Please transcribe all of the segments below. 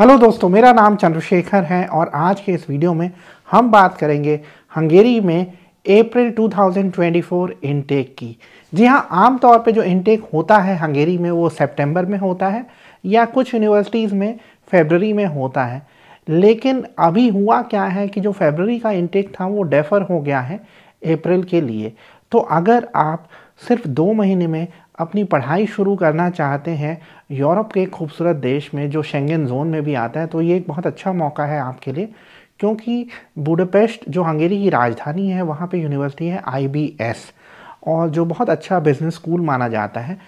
hello दोस्तों मेरा नाम चंद्रशेखर है और आज के इस वीडियो में हम बात करेंगे हंगेरी में अप्रैल 2024 इनटेक की जी हाँ आमतौर पे जो इनटेक होता है हंगेरी में वो सितंबर में होता है या कुछ यूनिवर्सिटीज़ में फेबररी में होता है लेकिन अभी हुआ क्या है कि जो फेबररी का इनटेक था वो डेफर हो गया है अप्रैल के लिए तो अगर आप सिर्फ दो महीने में अपनी पढ़ाई शुरू करना चाहते हैं यूरोप के खूबसूरत देश में जो शेंगेन जोन में भी आता है तो ये एक बहुत अच्छा मौका है आपके लिए क्योंकि बुडापेस्ट जो हंगेरी की राजधानी है वहाँ पे यूनिवर्सिटी है आईबीएस और जो बहुत अच्छा बिजनेस स्कूल माना जाता है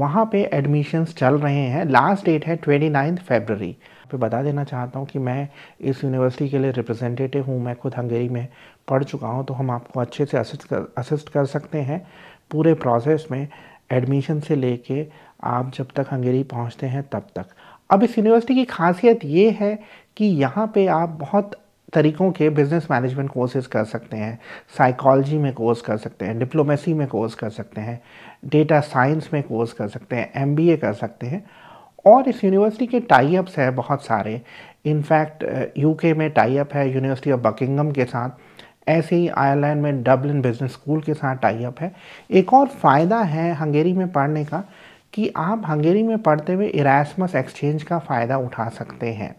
वहाँ पे एडमिशन्स चल रहे हैं लास्ट डेट है ट्वेंटी नाइन्थ फेबररी पे बता देना चाहता हूँ कि मैं इस यूनिवर्सिटी के लिए रिप्रेजेंटेटिव हूँ मैं खुद हंगेरी में पढ़ चुका हूँ तो हम आपको अच्छे से असिस्ट कर असिस्ट कर सकते हैं पूरे प्रोसेस में एडमिशन से लेके आप जब तक हंगेरी पहुंचते हैं तब तक अब इस यूनिवर्सिटी की खासियत ये है कि यहाँ पे आप बहुत तरीक़ों के बिज़नेस मैनेजमेंट कोर्सेज कर सकते हैं साइकोलॉजी में कोर्स कर सकते हैं डिप्लोमेसी में कोर्स कर सकते हैं डेटा साइंस में कोर्स कर सकते हैं एमबीए कर सकते हैं और इस यूनिवर्सिटी के टाइप्स हैं बहुत सारे इनफैक्ट यूके में टाइप है यूनिवर्सिटी ऑफ बकिंगम के साथ ऐसे ही आयरलैंड में डब्लिन बिजनेस स्कूल के साथ टाइप है एक और फ़ायदा है हंगेरी में पढ़ने का कि आप हंगेरी में पढ़ते हुए इरासमस एक्सचेंज का फ़ायदा उठा सकते हैं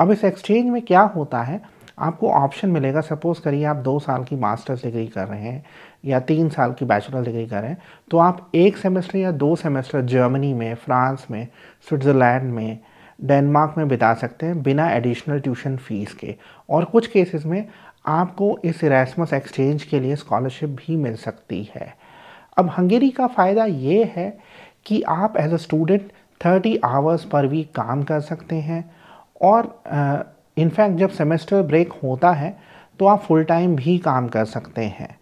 अब इस एक्सचेंज में क्या होता है आपको ऑप्शन मिलेगा सपोज़ करिए आप दो साल की मास्टर्स डिग्री कर रहे हैं या तीन साल की बैचलर डिग्री कर रहे हैं तो आप एक सेमेस्टर या दो सेमेस्टर जर्मनी में फ्रांस में स्विट्ज़रलैंड में डेनमार्क में बिता सकते हैं बिना एडिशनल ट्यूशन फ़ीस के और कुछ केसेस में आपको इस रेसमस एक्सचेंज के लिए स्कॉलरशिप भी मिल सकती है अब हंगेरी का फ़ायदा ये है कि आप as a student thirty hours per week काम कर सकते हैं और इनफैक्ट जब सेमेस्टर ब्रेक होता है तो आप फुल टाइम भी काम कर सकते हैं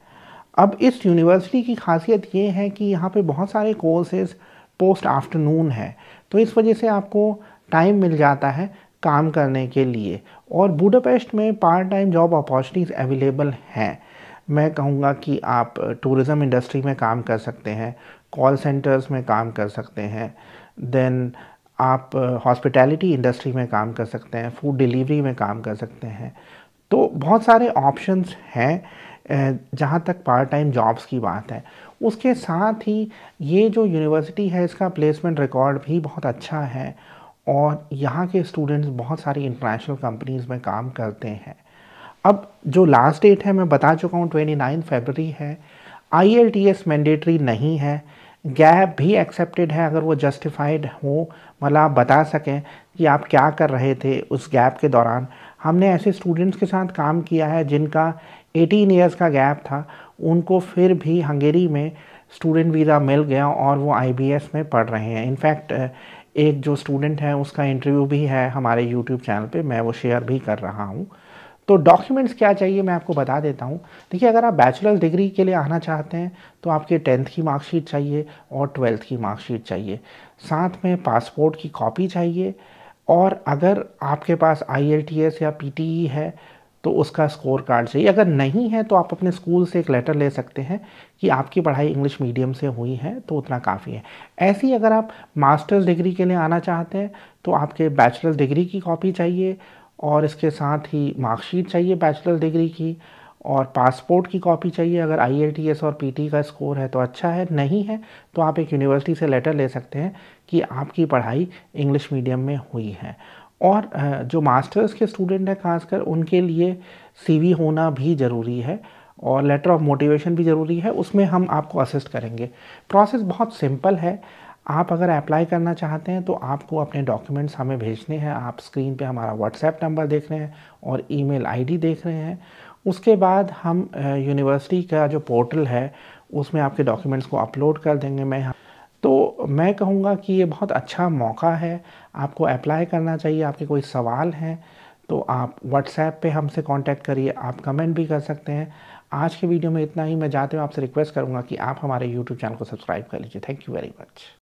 अब इस यूनिवर्सिटी की खासियत ये है कि यहाँ पे बहुत सारे कोर्सेज पोस्ट आफ्टरनून है तो इस वजह से आपको टाइम मिल जाता है काम करने के लिए और बूडापेस्ट में part time job opportunities available हैं मैं कहूँगा कि आप टूरिज़म इंडस्ट्री में काम कर सकते हैं कॉल सेंटर्स में काम कर सकते हैं देन आप हॉस्पिटैलिटी uh, इंडस्ट्री में काम कर सकते हैं फूड डिलीवरी में काम कर सकते हैं तो बहुत सारे ऑप्शंस हैं uh, जहाँ तक पार्ट टाइम जॉब्स की बात है उसके साथ ही ये जो यूनिवर्सिटी है इसका प्लेसमेंट रिकॉर्ड भी बहुत अच्छा है और यहाँ के स्टूडेंट्स बहुत सारी इंटरनेशनल कंपनीज़ में काम करते हैं अब जो लास्ट डेट है मैं बता चुका हूँ ट्वेंटी नाइन फेबररी है IELTS mandatory नहीं है गैप भी एक्सेप्टेड है अगर वो जस्टिफाइड हो मतलब आप बता सकें कि आप क्या कर रहे थे उस गैप के दौरान हमने ऐसे स्टूडेंट्स के साथ काम किया है जिनका 18 इयर्स का गैप था उनको फिर भी हंगेरी में स्टूडेंट वीज़ा मिल गया और वो आई में पढ़ रहे हैं इनफैक्ट एक जो स्टूडेंट है उसका इंटरव्यू भी है हमारे यूट्यूब चैनल पे मैं वो शेयर भी कर रहा हूँ तो डॉक्यूमेंट्स क्या चाहिए मैं आपको बता देता हूँ देखिए अगर आप बैचलर डिग्री के लिए आना चाहते हैं तो आपके टेंथ की मार्कशीट चाहिए और ट्वेल्थ की मार्कशीट चाहिए साथ में पासपोर्ट की कॉपी चाहिए और अगर आपके पास आई या पी e है तो उसका स्कोर कार्ड चाहिए अगर नहीं है तो आप अपने स्कूल से एक लेटर ले सकते हैं कि आपकी पढ़ाई इंग्लिश मीडियम से हुई है तो उतना काफ़ी है ऐसी अगर आप मास्टर्स डिग्री के लिए आना चाहते हैं तो आपके बैचलर्स डिग्री की कॉपी चाहिए और इसके साथ ही मार्कशीट चाहिए बैचलर्स डिग्री की और पासपोर्ट की कॉपी चाहिए अगर आई और पी का स्कोर है तो अच्छा है नहीं है तो आप एक यूनिवर्सिटी से लेटर ले सकते हैं कि आपकी पढ़ाई इंग्लिश मीडियम में हुई है और जो मास्टर्स के स्टूडेंट हैं खासकर उनके लिए सीवी होना भी ज़रूरी है और लेटर ऑफ मोटिवेशन भी ज़रूरी है उसमें हम आपको असिस्ट करेंगे प्रोसेस बहुत सिंपल है आप अगर अप्लाई करना चाहते हैं तो आपको अपने डॉक्यूमेंट्स हमें भेजने हैं आप स्क्रीन पे हमारा व्हाट्सएप नंबर देख रहे हैं और ईमेल आईडी देख रहे हैं उसके बाद हम यूनिवर्सिटी का जो पोर्टल है उसमें आपके डॉक्यूमेंट्स को अपलोड कर देंगे मैं तो मैं कहूँगा कि ये बहुत अच्छा मौका है आपको अप्लाई करना चाहिए आपके कोई सवाल हैं तो आप व्हाट्सएप पे हमसे कांटेक्ट करिए आप कमेंट भी कर सकते हैं आज के वीडियो में इतना ही मैं जाते हुए आपसे रिक्वेस्ट करूँगा कि आप हमारे यूट्यूब चैनल को सब्सक्राइब कर लीजिए थैंक यू वेरी मच